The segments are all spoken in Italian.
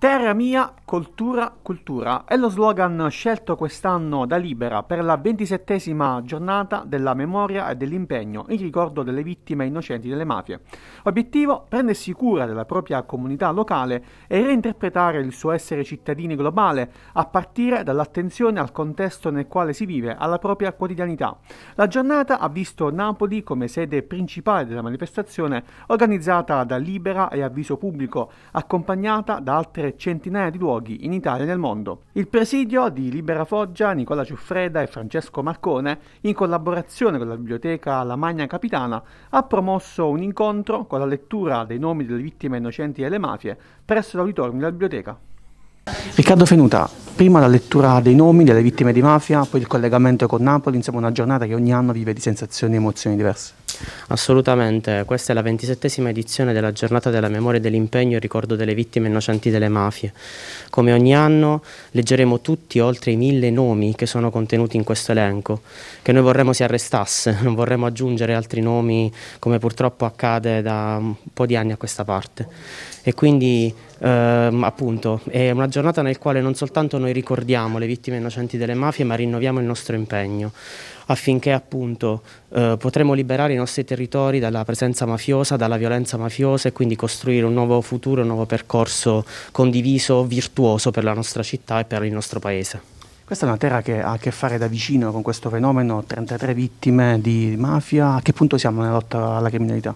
Terra mia, cultura, cultura è lo slogan scelto quest'anno da Libera per la ventisettesima giornata della memoria e dell'impegno in ricordo delle vittime innocenti delle mafie. Obiettivo prendersi cura della propria comunità locale e reinterpretare il suo essere cittadini globale a partire dall'attenzione al contesto nel quale si vive, alla propria quotidianità. La giornata ha visto Napoli come sede principale della manifestazione organizzata da Libera e Avviso Pubblico, accompagnata da altre visitare centinaia di luoghi in Italia e nel mondo. Il presidio di Libera Foggia, Nicola Ciuffreda e Francesco Marcone, in collaborazione con la biblioteca La Magna Capitana, ha promosso un incontro con la lettura dei nomi delle vittime innocenti delle mafie presso l'auditorium della biblioteca. Riccardo Fenuta, prima la lettura dei nomi delle vittime di mafia, poi il collegamento con Napoli, insieme a una giornata che ogni anno vive di sensazioni e emozioni diverse. Assolutamente, questa è la ventisettesima edizione della giornata della memoria e dell'impegno e ricordo delle vittime innocenti delle mafie. Come ogni anno leggeremo tutti oltre i mille nomi che sono contenuti in questo elenco, che noi vorremmo si arrestasse, non vorremmo aggiungere altri nomi come purtroppo accade da un po' di anni a questa parte. E quindi ehm, appunto è una giornata nel quale non soltanto noi ricordiamo le vittime innocenti delle mafie, ma rinnoviamo il nostro impegno affinché appunto eh, potremo liberare i nostri nostri territori dalla presenza mafiosa, dalla violenza mafiosa e quindi costruire un nuovo futuro, un nuovo percorso condiviso, virtuoso per la nostra città e per il nostro paese. Questa è una terra che ha a che fare da vicino con questo fenomeno, 33 vittime di mafia, a che punto siamo nella lotta alla criminalità?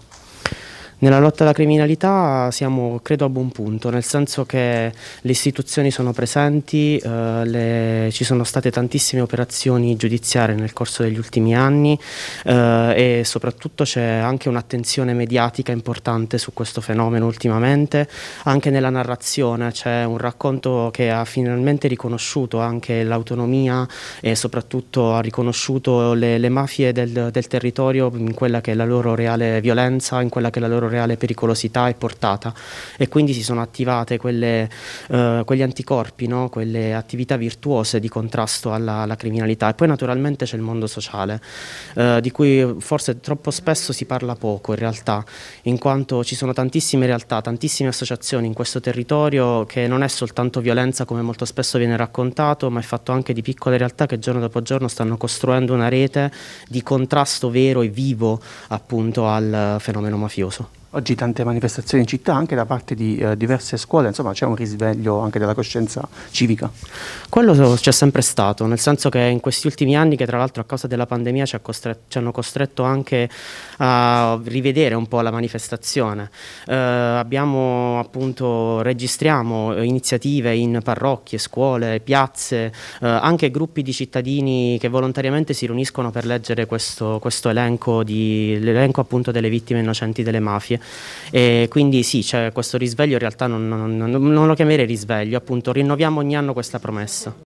Nella lotta alla criminalità siamo credo a buon punto, nel senso che le istituzioni sono presenti, eh, le, ci sono state tantissime operazioni giudiziarie nel corso degli ultimi anni eh, e soprattutto c'è anche un'attenzione mediatica importante su questo fenomeno ultimamente, anche nella narrazione c'è un racconto che ha finalmente riconosciuto anche l'autonomia e soprattutto ha riconosciuto le, le mafie del, del territorio in quella che è la loro reale violenza, in quella che è la loro reale pericolosità e portata e quindi si sono attivate quelle, eh, quegli anticorpi, no? quelle attività virtuose di contrasto alla, alla, criminalità e poi naturalmente c'è il mondo sociale eh, di cui forse troppo spesso si parla poco in realtà in quanto ci sono tantissime realtà, tantissime associazioni in questo territorio che non è soltanto violenza come molto spesso viene raccontato ma è fatto anche di piccole realtà che giorno dopo giorno stanno costruendo una rete di contrasto vero e vivo appunto al fenomeno mafioso. Oggi tante manifestazioni in città, anche da parte di eh, diverse scuole, insomma c'è un risveglio anche della coscienza civica. Quello c'è sempre stato, nel senso che in questi ultimi anni, che tra l'altro a causa della pandemia ci, costret ci hanno costretto anche a rivedere un po' la manifestazione, eh, abbiamo appunto, registriamo iniziative in parrocchie, scuole, piazze, eh, anche gruppi di cittadini che volontariamente si riuniscono per leggere questo, questo elenco, di, elenco appunto delle vittime innocenti delle mafie e quindi sì, c'è questo risveglio, in realtà non, non, non lo chiamerei risveglio, appunto rinnoviamo ogni anno questa promessa.